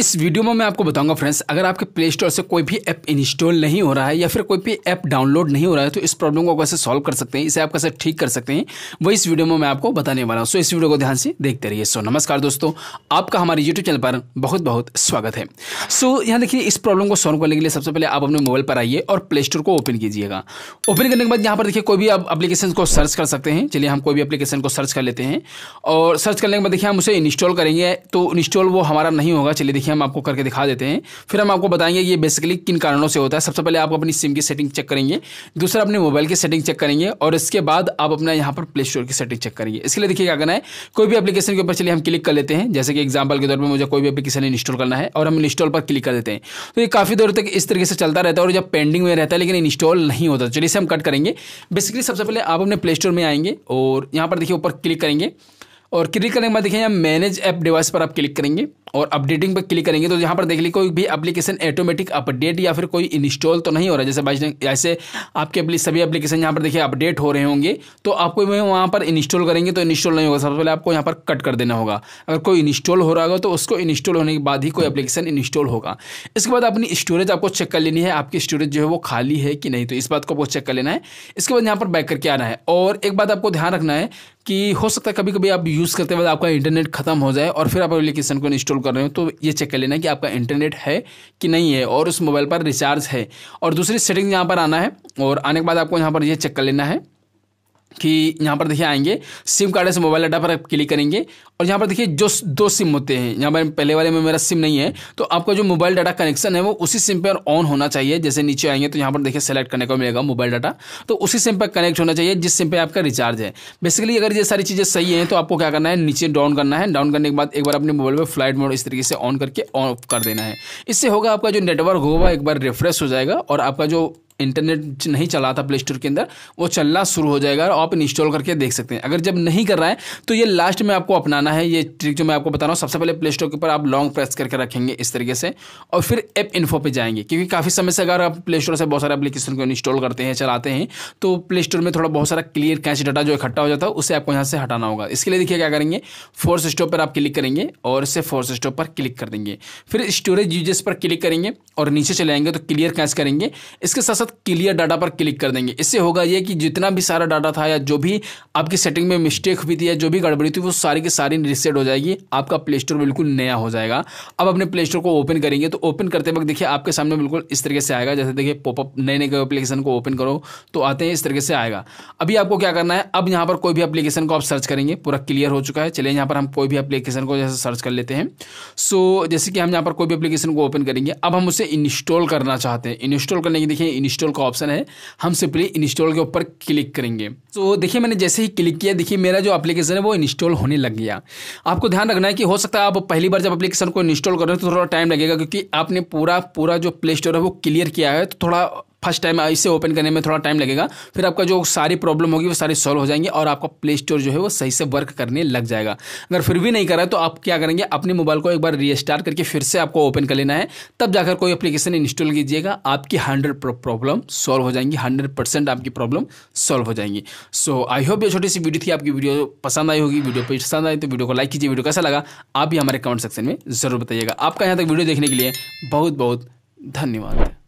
इस वीडियो में मैं आपको बताऊंगा फ्रेंड्स अगर आपके प्ले स्टोर से कोई भी ऐप इंस्टॉल नहीं हो रहा है या फिर कोई भी ऐप डाउनलोड नहीं हो रहा है तो इस प्रॉब्लम को कैसे सॉल्व कर सकते हैं इसे आप कैसे ठीक कर सकते हैं वो इस वीडियो में मैं आपको बताने वाला हूँ सो इस वीडियो को ध्यान से देखते रहिए सो नमस्कार दोस्तों आपका हमारे यूट्यूब चैनल पर बहुत बहुत स्वागत है सो यहाँ देखिए इस प्रॉब्लम को सॉल्व करने के लिए सबसे पहले आप अपने मोबाइल पर आइए और प्ले स्टोर को ओपन कीजिएगा ओपन करने के बाद यहाँ पर देखिए कोई भी आप अपलीकेशन को सर्च कर सकते हैं चलिए हम कोई भी अपलीकेशन को सर्च कर लेते हैं और सर्च करने के बाद देखिए हम उसे इंस्टॉल करेंगे तो इंस्टॉल वो हमारा नहीं होगा चलिए देखिए देखिए हम आपको करके दिखा देते हैं फिर हम आपको बताएंगे ये बेसिकली किन कारणों से होता है सबसे पहले आप अपनी सिम की सेटिंग चेक करेंगे दूसरा अपने मोबाइल की सेटिंग चेक करेंगे और इसके बाद आप अपना यहाँ पर प्ले स्टोर की सेटिंग चेक करेंगे इसके लिए देखिए क्या करना है कोई भी अपलीकेशन के ऊपर चलिए हम क्लिक कर लेते हैं जैसे कि एग्जाम्पल के तौर पर मुझे कोई भी अपलीकेशन इंस्टॉल करना है और हम इंस्टॉल पर क्लिक कर देते हैं तो ये काफ़ी देर तक इस तरीके से चलता रहता है और जब पेंडिंग में रहता है लेकिन इंस्टॉल नहीं होता तो चलिए इसे हम कट करेंगे बेसिकली सबसे पहले आप अपने प्ले स्टोर में आएंगे और यहाँ पर देखिए ऊपर क्लिक करेंगे और क्लिक करने के बाद देखिए यहाँ मैनेज ऐप डिवाइस पर आप क्लिक करेंगे और अपडेटिंग पर क्लिक करेंगे तो यहाँ पर देख ली कोई भी एप्लीकेशन ऑटोमेटिक अपडेट या फिर कोई इंस्टॉल तो नहीं हो रहा जैसे बाई ऐसे आपके सभी एप्लीकेशन यहाँ पर देखिए अपडेट हो रहे होंगे तो आपको वहाँ पर इंस्टॉल करेंगे तो इंस्टॉल नहीं होगा सबसे पहले आपको यहाँ पर कट कर देना होगा अगर कोई इंस्टॉल हो रहा होगा तो उसको इंस्टॉल होने के बाद ही कोई अपलीकेशन इंस्टॉल होगा इसके बाद अपनी स्टोरेज आपको चेक कर लेनी है आपकी स्टोरेज जो है वो खाली है कि नहीं तो इस बात को आपको चेक कर लेना है इसके बाद यहाँ पर बैक करके आना है और एक बात आपको ध्यान रखना है कि हो सकता है कभी कभी आप यूज़ करते वक्त आपका इंटरनेट खत्म हो जाए और फिर आप एप्लीकेशन को इंस्टॉल इंस्टॉल कर रहे हो तो ये चेक कर लेना कि आपका इंटरनेट है कि नहीं है और उस मोबाइल पर रिचार्ज है और दूसरी सेटिंग यहाँ पर आना है और आने के बाद आपको यहाँ पर ये चेक कर लेना है कि यहाँ पर देखिए आएंगे सिम कार्ड से मोबाइल डाटा पर आप क्लिक करेंगे और यहाँ पर देखिए जो दो सिम होते हैं यहाँ पर पहले वाले में मेरा सिम नहीं है तो आपका जो मोबाइल डाटा कनेक्शन है वो उसी सिम पर ऑन होना चाहिए जैसे नीचे आएंगे तो यहाँ पर देखिए सेलेक्ट करने को मिलेगा मोबाइल डाटा तो उसी सिम पर कनेक्ट होना चाहिए जिस सिम पर आपका रिचार्ज है बेसिकली अगर ये सारी चीज़ें सही हैं तो आपको क्या करना है नीचे डाउन करना है डाउन करने के बाद एक बार अपने मोबाइल पर फ्लाइट मोड इस तरीके से ऑन करके ऑफ कर देना है इससे होगा आपका जो नेटवर्क होगा एक बार रिफ्रेश हो जाएगा और आपका जो इंटरनेट नहीं चला था प्ले स्टोर के अंदर वो चलना शुरू हो जाएगा और आप इंस्टॉल करके देख सकते हैं अगर जब नहीं कर रहा है तो ये लास्ट में आपको अपनाना है ये ट्रिक जो मैं आपको बता रहा हूँ सबसे पहले प्ले स्टोर के ऊपर आप लॉन्ग प्रेस करके रखेंगे इस तरीके से और फिर ऐप इन्फो पर जाएंगे क्योंकि काफ़ी समय से अगर आप प्ले स्टोर से बहुत सारे एप्लीकेशन को इंस्टॉल करते हैं चलाते हैं तो प्ले स्टोर में थोड़ा बहुत सारा क्लियर कैच डाटा जो इकट्ठा हो जाता है उसे आपको यहाँ से हटाना होगा इसके लिए देखिए क्या करेंगे फोर्स स्टॉप पर आप क्लिक करेंगे और इसे फोर्स स्टॉप पर क्लिक कर देंगे फिर स्टोरेज यूजेस पर क्लिक करेंगे और नीचे चले आएंगे तो क्लियर कैच करेंगे इसके साथ साथ तुरंत क्लियर डाटा पर क्लिक कर देंगे इससे होगा ये कि जितना भी सारा डाटा था या जो भी आपकी सेटिंग में मिस्टेक हुई थी या जो भी गड़बड़ी थी वो सारी की सारी रिसेट हो जाएगी आपका प्ले स्टोर बिल्कुल नया हो जाएगा अब अपने प्ले स्टोर को ओपन करेंगे तो ओपन करते वक्त देखिए आपके सामने बिल्कुल इस तरीके से आएगा जैसे देखिए पॉपअप नए नए एप्लीकेशन को ओपन करो तो आते हैं इस तरीके से आएगा अभी आपको क्या करना है अब यहाँ पर कोई भी एप्लीकेशन को आप सर्च करेंगे पूरा क्लियर हो चुका है चलिए यहाँ पर हम कोई भी एप्लीकेशन को जैसे सर्च कर लेते हैं सो जैसे कि हम यहाँ पर कोई भी एप्लीकेशन को ओपन करेंगे अब हम उसे इंस्टॉल करना चाहते हैं इंस्टॉल करने के देखिए इंस्टॉल इंस्टॉल का ऑप्शन है हम सिंपली इंस्टॉल के ऊपर क्लिक करेंगे तो देखिए मैंने जैसे ही क्लिक किया देखिए मेरा जो एप्लीकेशन है वो इंस्टॉल होने लग गया आपको ध्यान रखना है कि हो सकता है आप पहली बार जब एप्लीकेशन को इंस्टॉल कर रहे हो तो थोड़ा टाइम लगेगा क्योंकि आपने पूरा पूरा जो प्ले स्टोर है वो क्लियर किया है तो थोड़ा फर्स्ट टाइम इसे ओपन करने में थोड़ा टाइम लगेगा फिर आपका जो सारी प्रॉब्लम होगी वो सारी सॉल्व हो जाएंगे और आपका प्ले स्टोर जो है वो सही से वर्क करने लग जाएगा अगर फिर भी नहीं कर रहा है तो आप क्या करेंगे अपने मोबाइल को एक बार रीस्टार्ट करके फिर से आपको ओपन कर लेना है तब जाकर कोई अपलीकेशन इंस्टॉल कीजिएगा आपकी हंड्रेड प्रॉब्लम सॉल्व हो जाएंगी हंड्रेड परसेंट आपकी प्रॉब्लम सॉल्व हो जाएंगी सो आई होप ये छोटी सी वीडियो थी आपकी वीडियो पसंद आई होगी वीडियो पसंद आई तो वीडियो को लाइक कीजिए वीडियो कैसा लगा आप भी हमारे कमेंट सेक्शन में ज़रूर बताइएगा आपका यहाँ तक वीडियो देखने के लिए बहुत बहुत धन्यवाद